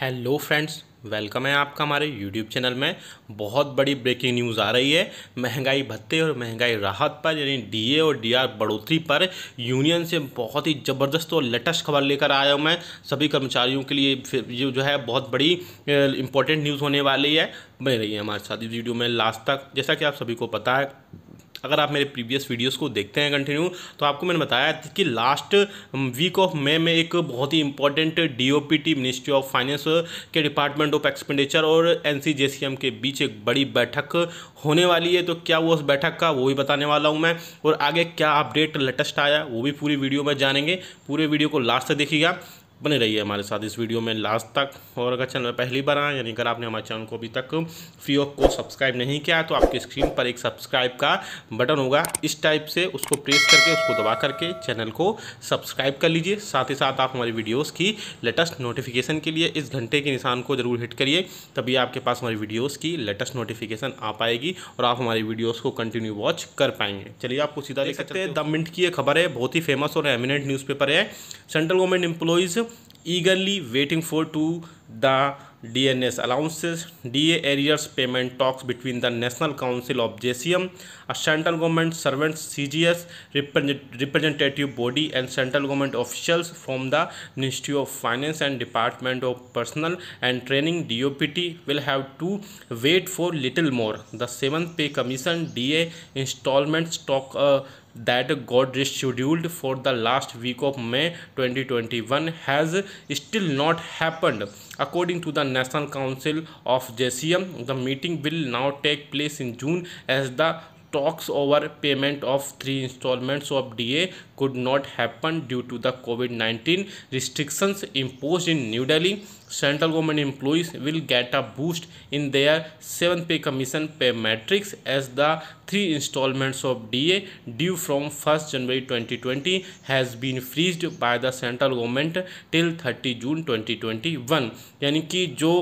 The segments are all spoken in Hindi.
हेलो फ्रेंड्स वेलकम है आपका हमारे यूट्यूब चैनल में बहुत बड़ी ब्रेकिंग न्यूज़ आ रही है महंगाई भत्ते और महंगाई राहत पर यानी डीए और डीआर बढ़ोतरी पर यूनियन से बहुत ही ज़बरदस्त और लेटेस्ट खबर लेकर आया हूँ मैं सभी कर्मचारियों के लिए फिर ये जो है बहुत बड़ी इंपॉर्टेंट न्यूज़ होने वाली है बनी रही है हमारे साथ इस वीडियो में लास्ट तक जैसा कि आप सभी को पता है अगर आप मेरे प्रीवियस वीडियोस को देखते हैं कंटिन्यू तो आपको मैंने बताया कि लास्ट वीक ऑफ मे में एक बहुत ही important DoPT ministry of finance के डिपार्टमेंट ऑफ एक्सपेंडिचर और एनसीजेसीएम के बीच एक बड़ी बैठक होने वाली है तो क्या वो उस बैठक का वो भी बताने वाला हूँ मैं और आगे क्या अपडेट लेटेस्ट आया वो भी पूरी वीडियो में जानेंगे पूरे वीडियो को लास्ट से देखिएगा बने रहिए हमारे साथ इस वीडियो में लास्ट तक और अगर चैनल पहली बार आए यानी अगर आपने हमारे चैनल को अभी तक फ्री ऑफ को सब्सक्राइब नहीं किया तो आपके स्क्रीन पर एक सब्सक्राइब का बटन होगा इस टाइप से उसको प्रेस करके उसको दबा करके चैनल को सब्सक्राइब कर लीजिए साथ ही साथ आप हमारी वीडियोज़ की लेटेस्ट नोटिफिकेशन के लिए इस घंटे के निशान को ज़रूर हिट करिए तभी आपके पास हमारी वीडियोज़ की लेटेस्ट नोटिफिकेशन आ पाएगी और आप हमारी वीडियोज़ को कंटिन्यू वॉच कर पाएंगे चलिए आपको सीधा देख सकते हैं द मिनट की ये खबर है बहुत ही फेमस और एमिनेंट न्यूज़पेपर है central government employees eagerly waiting for to the DNS allowances DA arrears payment talks between the National Council of JCM, a central government servants CGS representative body and central government officials from the Ministry of Finance and Department of Personnel and Training DOPT will have to wait for little more. The 7th Pay Commission DA installments talk uh, that got rescheduled for the last week of May 2021 has still not happened. According to the National Council of JCM, the meeting will now take place in June as the talks over payment of three installments of DA could not happen due to the COVID-19 restrictions imposed in New Delhi. Central government employees will get a boost in their 7 pay commission pay matrix as the three installments of DA due from 1st January 2020 has been freezed by the central government till 30 June 2021 यानी कि जो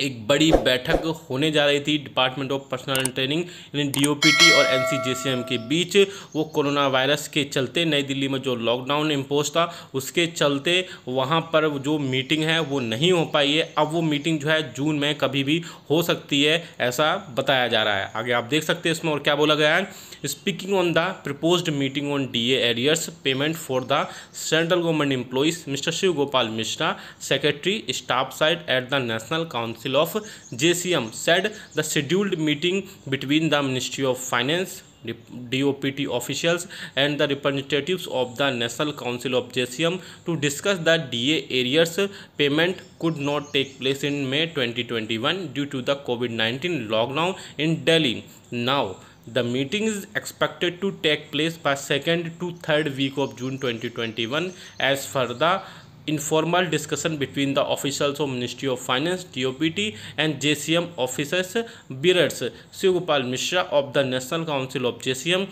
एक बड़ी बैठक होने जा रही थी डिपार्टमेंट ऑफ पर्सनल ट्रेनिंग यानी डीओपीटी और एनसीजेसीएम के बीच वो कोरोना वायरस के चलते नई दिल्ली में जो लॉकडाउन इम्पोज था उसके चलते वहाँ पर जो मीटिंग है वो नहीं हो पाई है अब वो मीटिंग जो है जून में कभी भी हो सकती है ऐसा बताया जा रहा है आगे आप देख सकते हैं इसमें और क्या बोला गया है speaking on the propose meeting on the arrears payment for the central government employees mister Shiv Gopal Mishra secretary staff side at the national council Council of JCM said the scheduled meeting between the Ministry of Finance DOPT officials and the representatives of the National Council of JCM to discuss the DA areas payment could not take place in May 2021 due to the COVID-19 lockdown in Delhi. Now, the meeting is expected to take place by 2nd to 3rd week of June 2021 as per the informal discussion between the officials of Ministry of Finance, DOPT and JCM officers Birats. Shivgopal Mishra of the National Council of JCM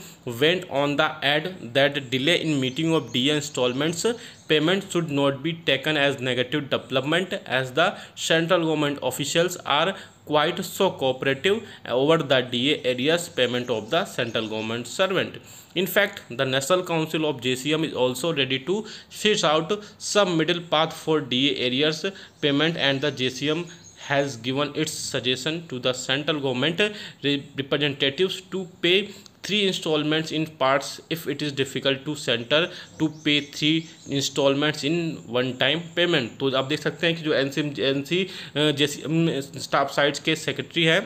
went on the ad that delay in meeting of DA installments Payment should not be taken as negative development as the central government officials are quite so cooperative over the DA areas payment of the central government servant. In fact, the National Council of JCM is also ready to search out some middle path for DA areas payment and the JCM has given its suggestion to the central government representatives to pay three instalments in parts if it is difficult to centre to pay three instalments in one time payment तो आप देख सकते हैं कि जो एन सी एन सी जैसी स्टाफ साइट्स के सेक्रेटरी हैं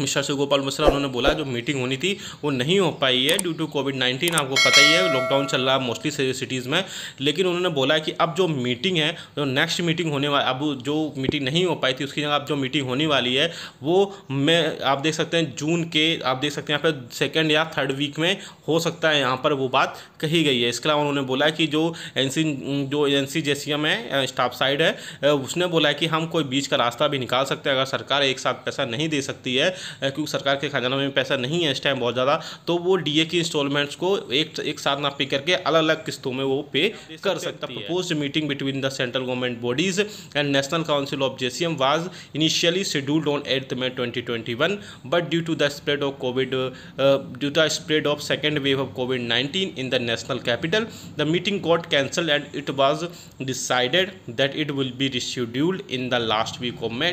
मिस्टर शिवगोपाल मिश्रा उन्होंने बोला जो मीटिंग होनी थी वो नहीं हो पाई है ड्यू टू कोविड नाइन्टीन आपको पता ही है लॉकडाउन चल रहा है मोस्टली सिटीज़ में लेकिन उन्होंने बोला कि अब जो मीटिंग है जो नेक्स्ट मीटिंग होने वाली अब जो मीटिंग नहीं हो पाई थी उसकी जगह अब जो मीटिंग होने वाली है वो मैं आप देख सकते हैं जून के आप देख सकते हैं यहाँ पर सेकेंड या थर्ड वीक में हो सकता है यहाँ पर वो बात कही गई है इसके अलावा उन्होंने बोला कि जो एन जो एन सी है स्टाफ साइड है उसने बोला कि हम कोई बीच का रास्ता भी निकाल सकते हैं अगर सरकार एक साथ पैसा नहीं दे सकती है क्योंकि सरकार के खजाना में पैसा नहीं है इस टाइम बहुत ज़्यादा तो वो ए की इंस्टॉलमेंट्स को एक एक साथ ना पे करके अलग अलग किस्तों में वो पे कर सकता propose meeting between the central government bodies and national council of J C M was initially scheduled on eighth May one but due to the spread of COVID due to the spread of second wave of COVID nineteen in the national capital the meeting got cancel and it was decided that it will be rescheduled in the last week of May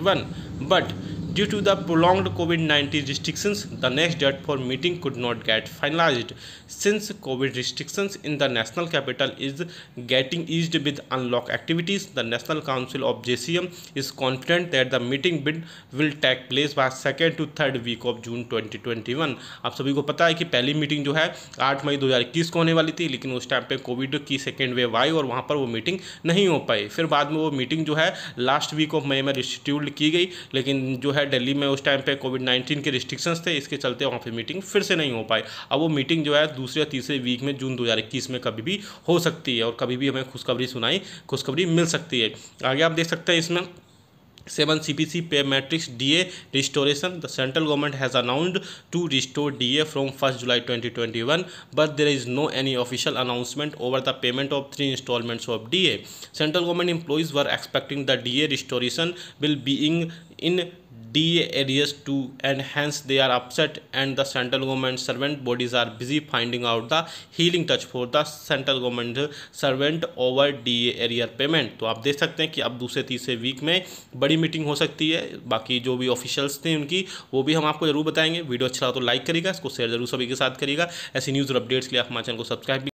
one but Due to the prolonged COVID-19 restrictions, the next date for meeting could not get finalized. Since COVID restrictions in the national capital is getting eased with unlock activities, the National Council of JCM is confident that the meeting bid will take place by second to third week of June 2021 आप सभी को पता है कि पहली मीटिंग जो है 8 मई 2021 को होने वाली थी लेकिन उस टाइम पे कोविड की सेकेंड वेव आई और वहाँ पर वो मीटिंग नहीं हो पाई फिर बाद में वो मीटिंग जो है लास्ट वीक ऑफ मई में रिस्टिट्यूट की गई लेकिन जो है है दिल्ली में उस टाइम पे कोविड नाइन्टीन के रिस्ट्रिक्शंस थे इसके चलते वहाँ पे मीटिंग फिर से नहीं हो पाई अब वो मीटिंग जो है दूसरे या तीसरे वीक में जून 2021 में कभी भी हो सकती है और कभी भी हमें खुशखबरी सुनाई खुशखबरी मिल सकती है आगे आप देख सकते हैं इसमें seven C P C pay matrix D A restoration the central government has announced to restore D A from first July twenty twenty one but there is no any official announcement over the payment of three instalments of D A central government employees were expecting the D A restoration will being in D A arrears too and hence they are upset and the central government servant bodies are busy finding out the healing touch for the central government servant over D A arrear payment तो आप देख सकते हैं कि अब दूसरे तीसरे वीक में बड़ी मीटिंग हो सकती है बाकी जो भी ऑफिशियल्स थे उनकी वो भी हम आपको जरूर बताएंगे वीडियो अच्छा लगा तो लाइक करेगा इसको शेयर जरूर सभी के साथ करेगा ऐसी न्यूज़ और अपडेट्स के लिए आप हमारे चैनल को सब्सक्राइब